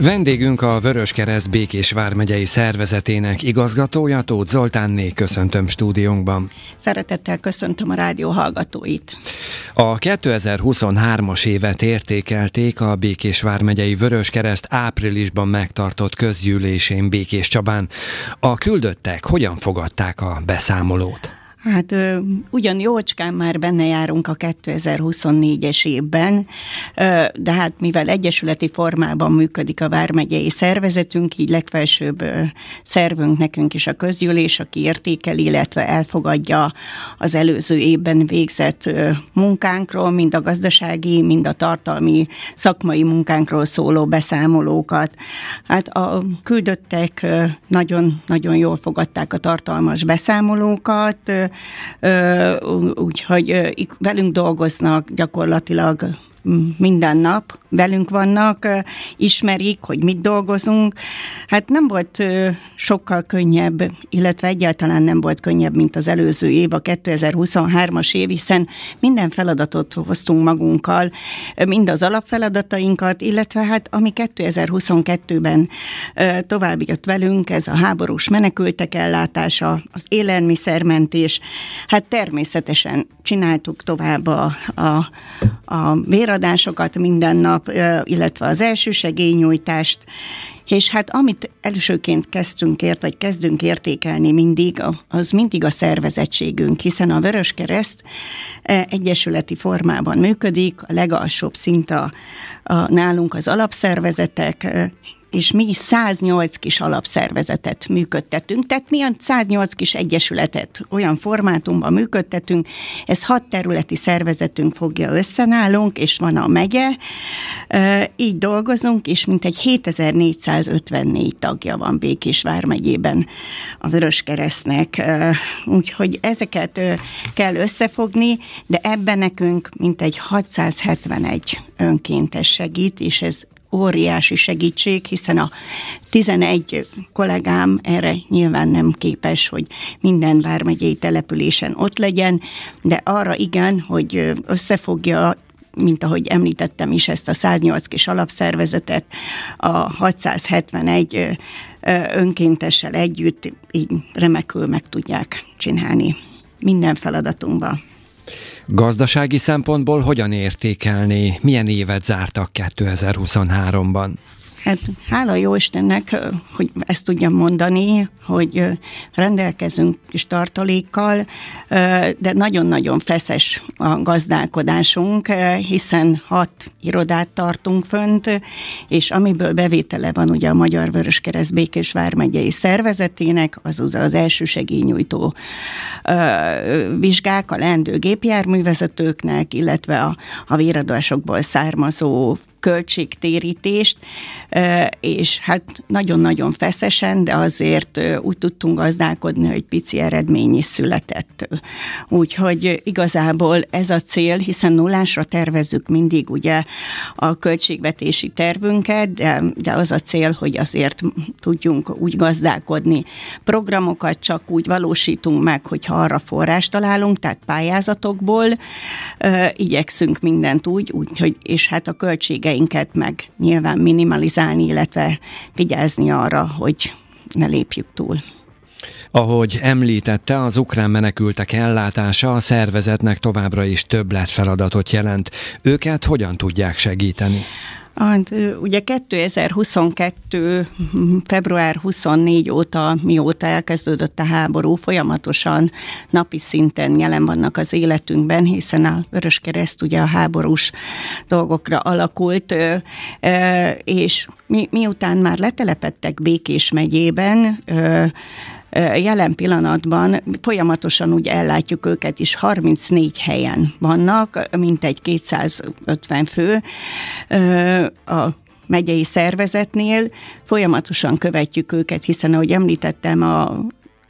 Vendégünk a Kereszt Békés Vármegyei Szervezetének igazgatója Tóth Zoltánné köszöntöm stúdiónkban. Szeretettel köszöntöm a rádió hallgatóit. A 2023-as évet értékelték a Békés Vármegyei Kereszt áprilisban megtartott közgyűlésén Békés Csabán. A küldöttek hogyan fogadták a beszámolót? Hát ugyan jócskán már benne járunk a 2024-es évben, de hát mivel egyesületi formában működik a Vármegyei Szervezetünk, így legfelsőbb szervünk nekünk is a közgyűlés, aki értékeli, illetve elfogadja az előző évben végzett munkánkról, mind a gazdasági, mind a tartalmi szakmai munkánkról szóló beszámolókat. Hát a küldöttek nagyon-nagyon jól fogadták a tartalmas beszámolókat, úgyhogy velünk dolgoznak gyakorlatilag minden nap velünk vannak, ismerik, hogy mit dolgozunk. Hát nem volt sokkal könnyebb, illetve egyáltalán nem volt könnyebb, mint az előző év, a 2023-as év, hiszen minden feladatot hoztunk magunkkal, mind az alapfeladatainkat, illetve hát ami 2022-ben tovább jött velünk, ez a háborús menekültek ellátása, az élelmiszermentés, hát természetesen csináltuk tovább a, a, a adásokat minden nap, illetve az első segélynyújtást, és hát amit elsőként kezdtünk ért, vagy kezdünk értékelni mindig, az mindig a szervezettségünk, hiszen a Vörös Kereszt egyesületi formában működik, a legalsóbb szint a, a, nálunk az alapszervezetek, és mi 108 kis alapszervezetet működtetünk, tehát mi 108 kis egyesületet olyan formátumban működtetünk, ez hat területi szervezetünk fogja összenálunk, és van a megye, így dolgozunk, és mintegy 7454 tagja van Békés vármegyében a Vöröskeresztnek, úgyhogy ezeket kell összefogni, de ebben nekünk mintegy 671 önkéntes segít, és ez óriási segítség, hiszen a 11 kollégám erre nyilván nem képes, hogy minden vármegyei településen ott legyen, de arra igen, hogy összefogja mint ahogy említettem is, ezt a 108 kis alapszervezetet a 671 önkéntessel együtt így remekül meg tudják csinálni minden feladatunkba. Gazdasági szempontból hogyan értékelni, milyen évet zártak 2023-ban? Hát hála jó Istennek, hogy ezt tudjam mondani, hogy rendelkezünk is tartalékkal, de nagyon-nagyon feszes a gazdálkodásunk, hiszen hat irodát tartunk fönt, és amiből bevétele van ugye a Magyar Vöröskereszt Békés Vármegyei Szervezetének, az az első segélynyújtó vizsgák a leendő gépjárművezetőknek, illetve a, a véradásokból származó költségtérítést, és hát nagyon-nagyon feszesen, de azért úgy tudtunk gazdálkodni, hogy pici eredmény is született. Úgyhogy igazából ez a cél, hiszen nullásra tervezzük mindig ugye a költségvetési tervünket, de, de az a cél, hogy azért tudjunk úgy gazdálkodni. Programokat csak úgy valósítunk meg, hogyha arra forrást találunk, tehát pályázatokból igyekszünk mindent úgy, úgy hogy, és hát a költségeinket meg nyilván minimalizálunk, fixálni, illetve vigyázni arra, hogy ne lépjük túl. Ahogy említette, az ukrán menekültek ellátása a szervezetnek továbbra is többlet feladatot jelent. Őket hogyan tudják segíteni? Ah, ugye 2022. február 24 óta, mióta elkezdődött a háború, folyamatosan napi szinten jelen vannak az életünkben, hiszen a Kereszt ugye a háborús dolgokra alakult, és mi, miután már letelepettek Békés megyében, jelen pillanatban folyamatosan úgy ellátjuk őket is, 34 helyen vannak, mintegy 250 fő a megyei szervezetnél, folyamatosan követjük őket, hiszen ahogy említettem, a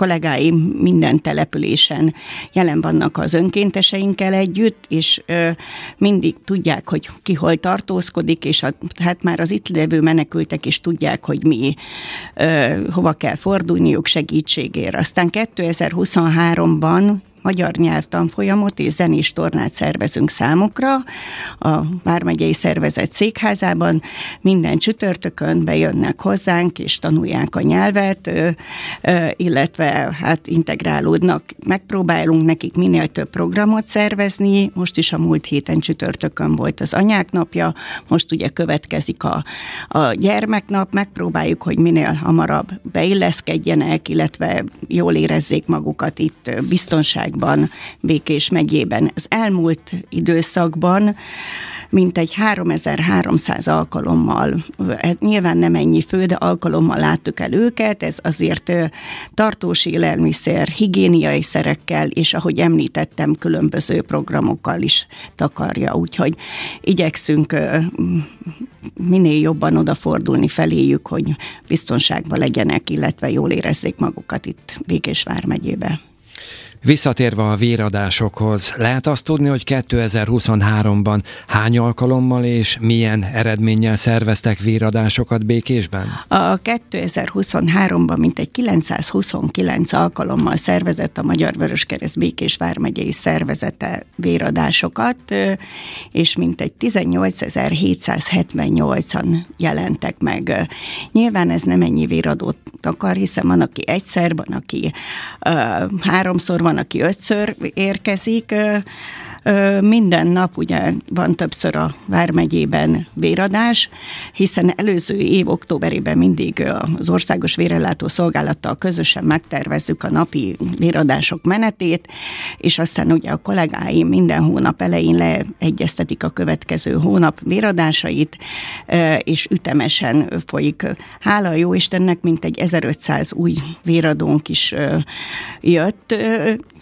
kollégáim minden településen jelen vannak az önkénteseinkkel együtt, és mindig tudják, hogy ki hol tartózkodik, és a, hát már az itt levő menekültek is tudják, hogy mi hova kell fordulniuk segítségére. Aztán 2023-ban magyar nyelvtanfolyamot és zenés tornát szervezünk számukra a Vármegyei Szervezet székházában. Minden csütörtökön bejönnek hozzánk és tanulják a nyelvet, illetve hát integrálódnak. Megpróbálunk nekik minél több programot szervezni. Most is a múlt héten csütörtökön volt az anyák napja, most ugye következik a, a gyermeknap, megpróbáljuk, hogy minél hamarabb beilleszkedjenek, illetve jól érezzék magukat itt biztonság Zsigmondságban, Békés megyében. Az elmúlt időszakban mintegy 3300 alkalommal, ez hát nyilván nem ennyi fő, de alkalommal láttuk el őket, ez azért tartós élelmiszer, higiéniai szerekkel, és ahogy említettem, különböző programokkal is takarja, úgyhogy igyekszünk minél jobban odafordulni feléjük, hogy biztonságban legyenek, illetve jól érezzék magukat itt Békés vármegyében. Visszatérve a véradásokhoz, lehet azt tudni, hogy 2023-ban hány alkalommal és milyen eredménnyel szerveztek véradásokat Békésben? A 2023-ban mintegy 929 alkalommal szervezett a Magyar Vöröskereszt Békés Vármegyei Szervezete véradásokat, és mintegy 18.778-an jelentek meg. Nyilván ez nem ennyi véradót akar, hiszen van, aki egyszer, van, aki uh, háromszor van, van, aki ötször érkezik, minden nap ugye van többször a Vármegyében véradás, hiszen előző év októberében mindig az Országos Vérellátó Szolgálattal közösen megtervezzük a napi véradások menetét, és aztán ugye a kollégáim minden hónap elején leegyeztetik a következő hónap véradásait, és ütemesen folyik. Hála jó Istennek, mint egy 1500 új véradónk is jött,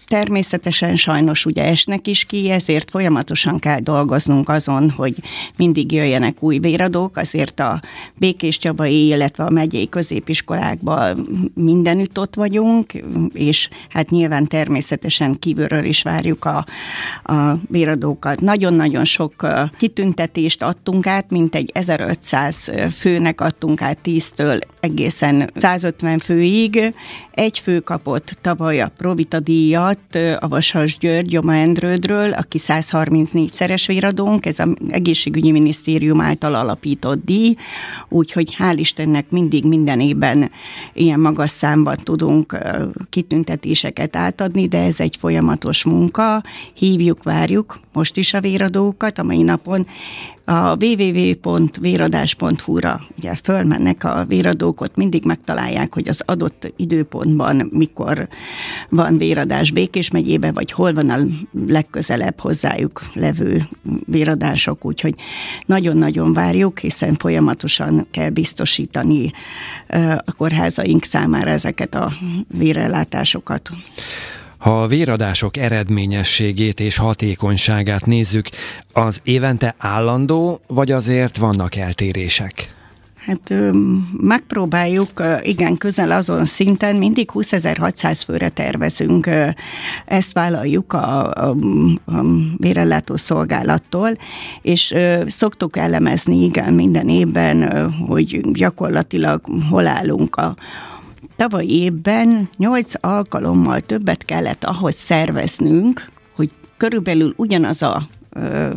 természetesen sajnos ugye esnek is ki, ezért folyamatosan kell dolgoznunk azon, hogy mindig jöjjenek új béradók, azért a Békés Csabai, illetve a megyei középiskolákban mindenütt ott vagyunk, és hát nyilván természetesen kívülről is várjuk a, a béradókat. Nagyon-nagyon sok kitüntetést adtunk át, mint egy 1500 főnek adtunk át 10-től egészen 150 főig. Egy fő kapott tavaly a Provita díjat, jött a Vasas György, Joma Endrődről, aki 134-szeres véradónk, ez az egészségügyi minisztérium által alapított díj, úgyhogy hál' Istennek mindig minden évben ilyen magas számban tudunk kitüntetéseket átadni, de ez egy folyamatos munka, hívjuk, várjuk, most is a véradókat, a mai napon a www.véradás.hu-ra ugye fölmennek a véradókot, mindig megtalálják, hogy az adott időpontban mikor van véradás Békés megyébe, vagy hol van a legközelebb hozzájuk levő véradások, úgyhogy nagyon-nagyon várjuk, hiszen folyamatosan kell biztosítani a kórházaink számára ezeket a vérellátásokat. Ha a véradások eredményességét és hatékonyságát nézzük, az évente állandó, vagy azért vannak eltérések? Hát megpróbáljuk igen közel azon szinten, mindig 20.600 főre tervezünk, ezt vállaljuk a, a, a vérellátó szolgálattól, és szoktuk elemezni igen minden évben, hogy gyakorlatilag hol állunk a tavaly évben nyolc alkalommal többet kellett ahhoz szerveznünk, hogy körülbelül ugyanaz a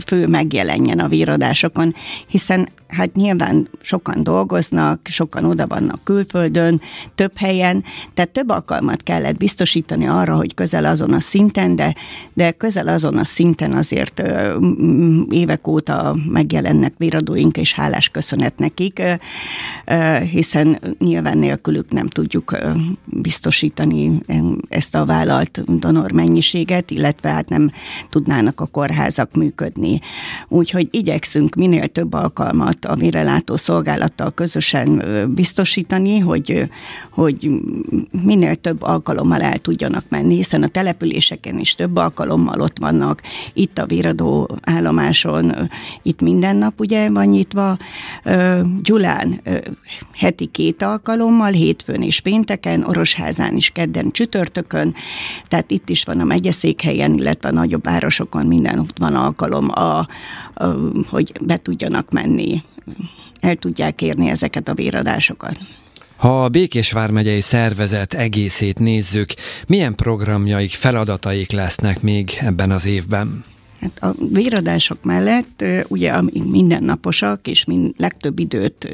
fő megjelenjen a víradásokon, hiszen hát nyilván sokan dolgoznak, sokan oda vannak külföldön, több helyen, tehát több alkalmat kellett biztosítani arra, hogy közel azon a szinten, de, de közel azon a szinten azért ö, évek óta megjelennek véradóink, és hálás köszönet nekik, ö, ö, hiszen nyilván nélkülük nem tudjuk ö, biztosítani ezt a vállalt donor mennyiséget, illetve hát nem tudnának a kórházak működni. Úgyhogy igyekszünk minél több alkalmat lehet a vérelátó szolgálattal közösen biztosítani, hogy, hogy minél több alkalommal el tudjanak menni, hiszen a településeken is több alkalommal ott vannak, itt a véradó állomáson, itt minden nap ugye van nyitva, Gyulán heti két alkalommal, hétfőn és pénteken, Orosházán is kedden, csütörtökön, tehát itt is van a megyeszékhelyen, illetve a nagyobb városokon minden ott van alkalom, a, a, hogy be tudjanak menni el tudják érni ezeket a véradásokat. Ha a Békésvár megyei szervezet egészét nézzük, milyen programjaik, feladataik lesznek még ebben az évben? Hát a véradások mellett, ugye, amik mindennaposak, és mind legtöbb időt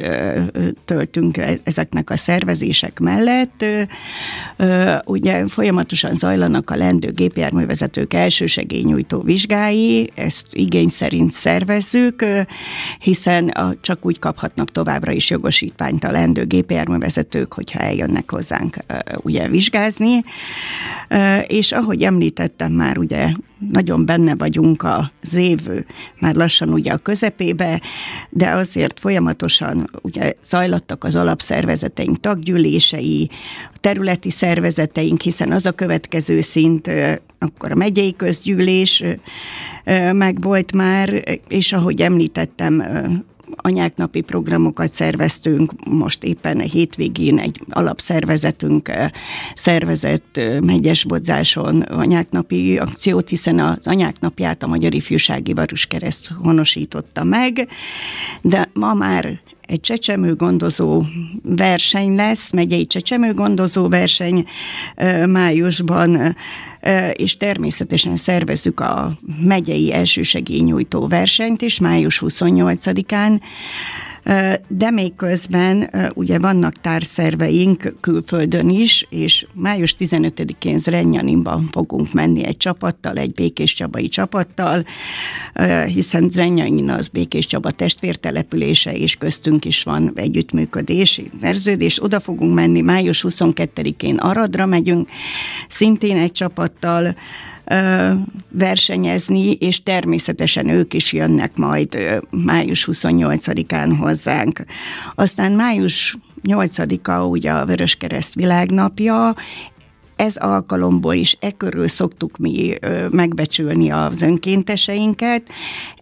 töltünk e-, ezeknek a szervezések mellett, ugye folyamatosan zajlanak a lendő gépjárművezetők elsősegélynyújtó vizsgái, ezt igény szerint szervezzük, hiszen a, csak úgy kaphatnak továbbra is jogosítványt a lendő gépjárművezetők, hogyha eljönnek hozzánk ugye vizsgázni, és ahogy említettem már, ugye nagyon benne vagyunk az év, már lassan ugye a közepébe, de azért folyamatosan ugye zajlottak az alapszervezeteink taggyűlései, a területi szervezeteink, hiszen az a következő szint, akkor a megyei közgyűlés meg volt már, és ahogy említettem, anyák napi programokat szerveztünk, most éppen a hétvégén egy alapszervezetünk eh, szervezett eh, megyesbodzáson anyák napi akciót, hiszen az anyák napját a Magyar Ifjúsági Varus Kereszt honosította meg, de ma már egy csecsemőgondozó verseny lesz, megyei csecsemőgondozó verseny májusban, és természetesen szervezzük a megyei elsősegélynyújtó versenyt is május 28-án de még közben ugye vannak társzerveink külföldön is, és május 15-én Zrenjaninban fogunk menni egy csapattal, egy Békés Csabai csapattal, hiszen Zrenjanin az Békés Csaba testvértelepülése, és köztünk is van együttműködés, szerződés. Oda fogunk menni, május 22-én Aradra megyünk, szintén egy csapattal, versenyezni, és természetesen ők is jönnek majd május 28-án hozzánk. Aztán május 8-a ugye a Vöröskereszt világnapja, ez alkalomból is e körül szoktuk mi megbecsülni az önkénteseinket.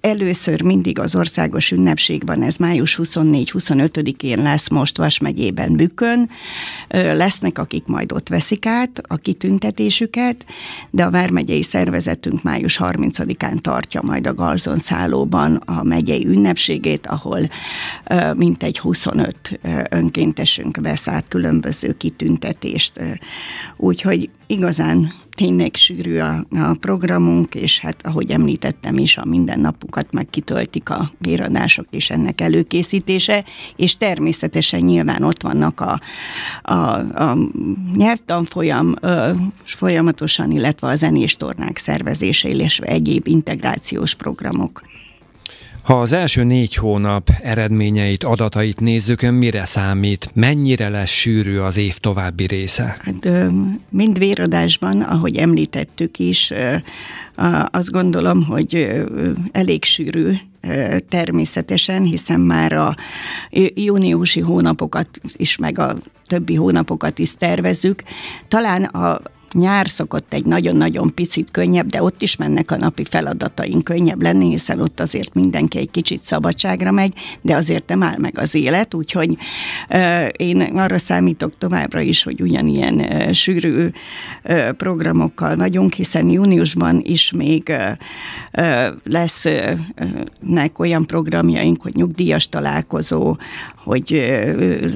Először mindig az országos ünnepségben, ez május 24-25-én lesz most Vas megyében Bükön, lesznek, akik majd ott veszik át a kitüntetésüket, de a Vármegyei Szervezetünk május 30-án tartja majd a Galzon szállóban a megyei ünnepségét, ahol mintegy 25 önkéntesünk vesz át különböző kitüntetést. Úgy Úgyhogy igazán tényleg sűrű a, a programunk, és hát ahogy említettem is, a mindennapukat meg kitöltik a véradások és ennek előkészítése, és természetesen nyilván ott vannak a, a, a nyelvtanfolyam ö, folyamatosan, illetve a zenés tornák szervezése, illetve egyéb integrációs programok. Ha az első négy hónap eredményeit, adatait nézzük, ön mire számít? Mennyire lesz sűrű az év további része? Hát, mind véradásban, ahogy említettük is, azt gondolom, hogy elég sűrű természetesen, hiszen már a júniusi hónapokat is, meg a többi hónapokat is tervezünk. Talán a, Nyár szokott egy nagyon-nagyon picit könnyebb, de ott is mennek a napi feladataink könnyebb lenni, hiszen ott azért mindenki egy kicsit szabadságra megy, de azért nem áll meg az élet, úgyhogy ö, én arra számítok továbbra is, hogy ugyanilyen ö, sűrű ö, programokkal vagyunk, hiszen júniusban is még lesznek olyan programjaink, hogy nyugdíjas találkozó, hogy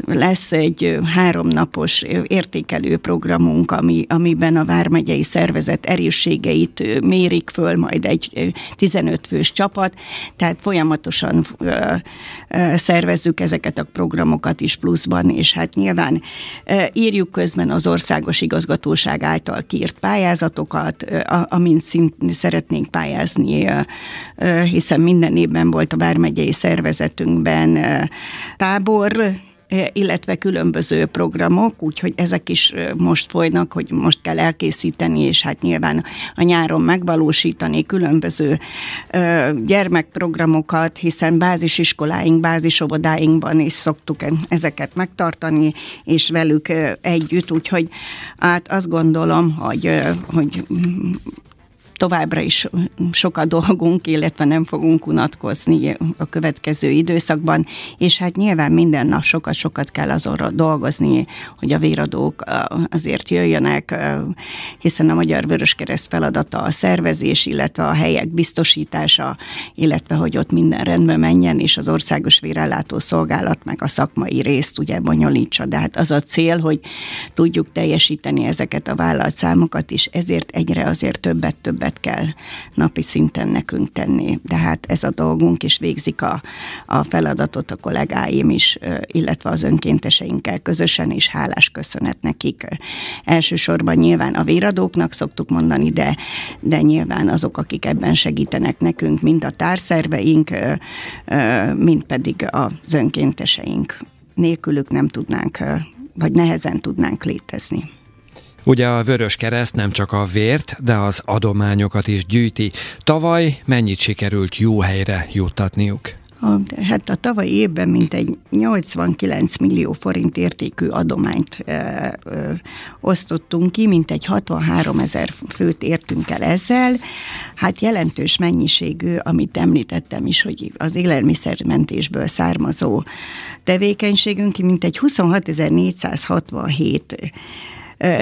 lesz egy háromnapos értékelő programunk, ami, amiben ebben a Vármegyei Szervezet erősségeit mérik föl, majd egy 15 fős csapat, tehát folyamatosan szervezzük ezeket a programokat is pluszban, és hát nyilván írjuk közben az országos igazgatóság által kiírt pályázatokat, amint szint szeretnénk pályázni, hiszen minden évben volt a Vármegyei Szervezetünkben tábor, E, illetve különböző programok, úgyhogy ezek is e, most folynak, hogy most kell elkészíteni, és hát nyilván a nyáron megvalósítani különböző e, gyermekprogramokat, hiszen bázisiskoláink, bázisovodáinkban is szoktuk ezeket megtartani, és velük együtt, úgyhogy hát azt gondolom, hogy, hogy továbbra is sok a dolgunk, illetve nem fogunk unatkozni a következő időszakban, és hát nyilván minden nap sokat-sokat kell azonra dolgozni, hogy a véradók azért jöjjenek, hiszen a Magyar Vöröskereszt feladata a szervezés, illetve a helyek biztosítása, illetve hogy ott minden rendben menjen, és az Országos Vérellátó Szolgálat meg a szakmai részt ugye bonyolítsa. De hát az a cél, hogy tudjuk teljesíteni ezeket a vállalt számokat, és ezért egyre azért többet-többet többet kell napi szinten nekünk tenni. De hát ez a dolgunk, és végzik a, a feladatot a kollégáim is, illetve az önkénteseinkkel közösen, és hálás köszönet nekik. Elsősorban nyilván a véradóknak szoktuk mondani, de, de nyilván azok, akik ebben segítenek nekünk, mind a társzerveink, mind pedig az önkénteseink. Nélkülük nem tudnánk, vagy nehezen tudnánk létezni. Ugye a Vörös Kereszt nem csak a vért, de az adományokat is gyűjti. Tavaly mennyit sikerült jó helyre juttatniuk? A, hát a tavalyi évben mintegy 89 millió forint értékű adományt ö, ö, osztottunk ki, mintegy 63 ezer főt értünk el ezzel. Hát jelentős mennyiségű, amit említettem is, hogy az élelmiszermentésből származó tevékenységünk, mintegy 26.467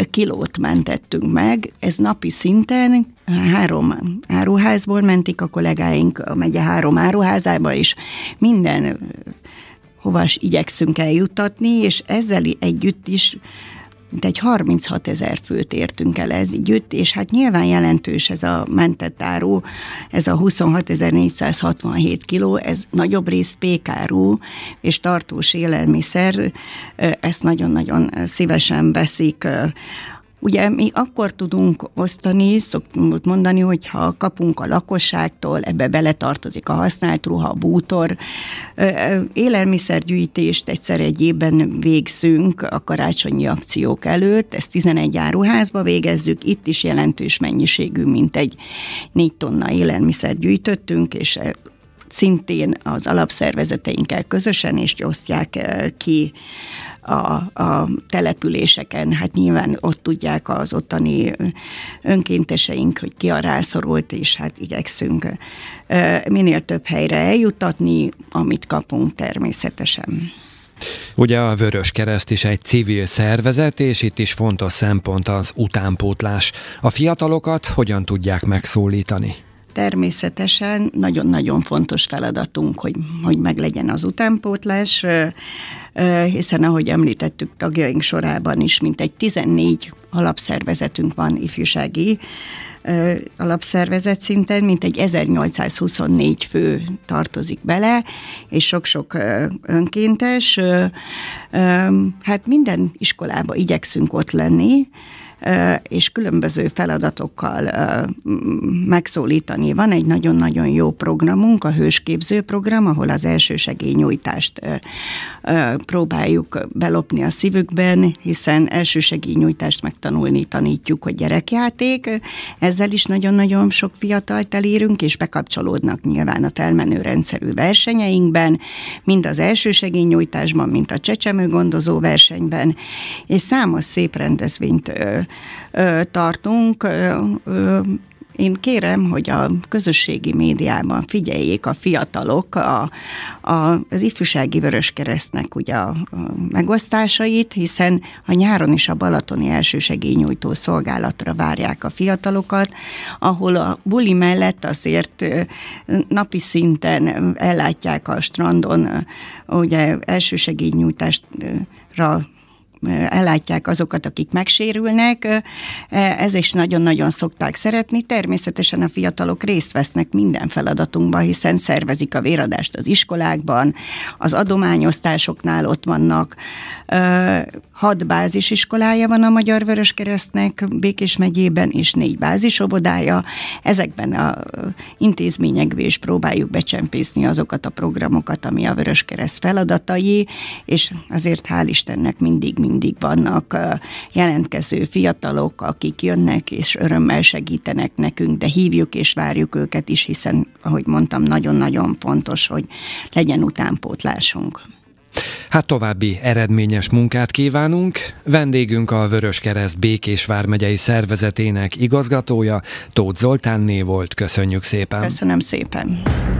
kilót mentettünk meg, ez napi szinten három áruházból mentik a kollégáink a megye három áruházába, és minden hovas igyekszünk eljuttatni, és ezzel együtt is mint egy 36 ezer főt értünk el ez gyűjt és hát nyilván jelentős ez a mentett áru, ez a 26.467 kiló, ez nagyobb rész pékárú és tartós élelmiszer, ezt nagyon-nagyon szívesen veszik Ugye mi akkor tudunk osztani, szoktunk mondani, hogyha kapunk a lakosságtól, ebbe beletartozik a használt ruha, a bútor, élelmiszergyűjtést egyszer egy évben végzünk a karácsonyi akciók előtt, ezt 11 áruházba végezzük, itt is jelentős mennyiségű, mint egy 4 tonna élelmiszer gyűjtöttünk, és szintén az alapszervezeteinkkel közösen, és osztják ki a, a településeken, hát nyilván ott tudják az ottani önkénteseink, hogy ki a rászorult, és hát igyekszünk minél több helyre eljutatni, amit kapunk természetesen. Ugye a Vörös Kereszt is egy civil szervezet, és itt is fontos szempont az utánpótlás. A fiatalokat hogyan tudják megszólítani? természetesen nagyon-nagyon fontos feladatunk, hogy, hogy meglegyen az utánpótlás, hiszen ahogy említettük tagjaink sorában is, mint egy 14 alapszervezetünk van ifjúsági alapszervezet szinten, mint egy 1824 fő tartozik bele, és sok-sok önkéntes. Hát minden iskolába igyekszünk ott lenni, és különböző feladatokkal megszólítani. Van egy nagyon-nagyon jó programunk, a hősképző program, ahol az segélynyújtást próbáljuk belopni a szívükben, hiszen segélynyújtást megtanulni tanítjuk, hogy gyerekjáték. Ezzel is nagyon-nagyon sok fiatalt elérünk, és bekapcsolódnak nyilván a felmenő rendszerű versenyeinkben, mind az segélynyújtásban, mint a csecsemőgondozó versenyben, és számos szép rendezvényt tartunk, én kérem, hogy a közösségi médiában figyeljék a fiatalok a, a, az ifjúsági vöröskeresztnek ugye a, a megosztásait, hiszen a nyáron is a Balatoni elsősegélynyújtó szolgálatra várják a fiatalokat, ahol a buli mellett azért napi szinten ellátják a strandon ugye elsősegélynyújtást ellátják azokat, akik megsérülnek. Ez is nagyon-nagyon szokták szeretni. Természetesen a fiatalok részt vesznek minden feladatunkban, hiszen szervezik a véradást az iskolákban, az adományosztásoknál ott vannak hat bázisiskolája van a Magyar Vöröskeresztnek Békés megyében, és négy bázisobodája. Ezekben a intézményekben is próbáljuk becsempészni azokat a programokat, ami a Vöröskereszt feladatai, és azért hál' Istennek mindig-mindig vannak jelentkező fiatalok, akik jönnek és örömmel segítenek nekünk, de hívjuk és várjuk őket is, hiszen, ahogy mondtam, nagyon-nagyon fontos, hogy legyen utánpótlásunk. Hát további eredményes munkát kívánunk. Vendégünk a Kereszt Békés vármegyei szervezetének igazgatója, Tóth Zoltánné volt. Köszönjük szépen. Köszönöm szépen.